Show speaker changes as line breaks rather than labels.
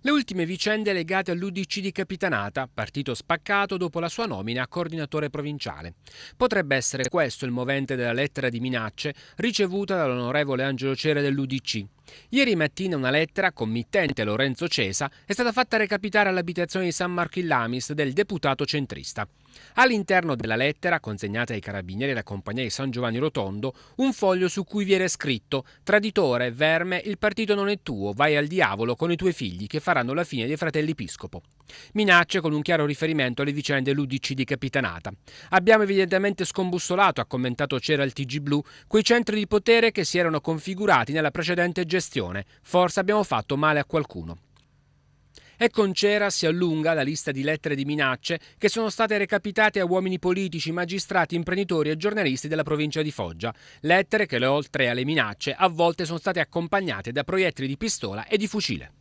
Le ultime vicende legate all'UDC di Capitanata, partito spaccato dopo la sua nomina a coordinatore provinciale. Potrebbe essere questo il movente della lettera di minacce ricevuta dall'onorevole Angelo Cere dell'UDC, Ieri mattina una lettera, committente Lorenzo Cesa, è stata fatta recapitare all'abitazione di San Marco in Lamis del deputato centrista. All'interno della lettera, consegnata ai carabinieri della compagnia di San Giovanni Rotondo, un foglio su cui vi era scritto «Traditore, verme, il partito non è tuo, vai al diavolo con i tuoi figli che faranno la fine dei fratelli Piscopo». Minacce con un chiaro riferimento alle vicende l'UDC di Capitanata. Abbiamo evidentemente scombussolato, ha commentato Cera il TG Blu, quei centri di potere che si erano configurati nella precedente generazione gestione, forse abbiamo fatto male a qualcuno. E con Cera si allunga la lista di lettere di minacce che sono state recapitate a uomini politici, magistrati, imprenditori e giornalisti della provincia di Foggia. Lettere che, oltre alle minacce, a volte sono state accompagnate da proiettili di pistola e di fucile.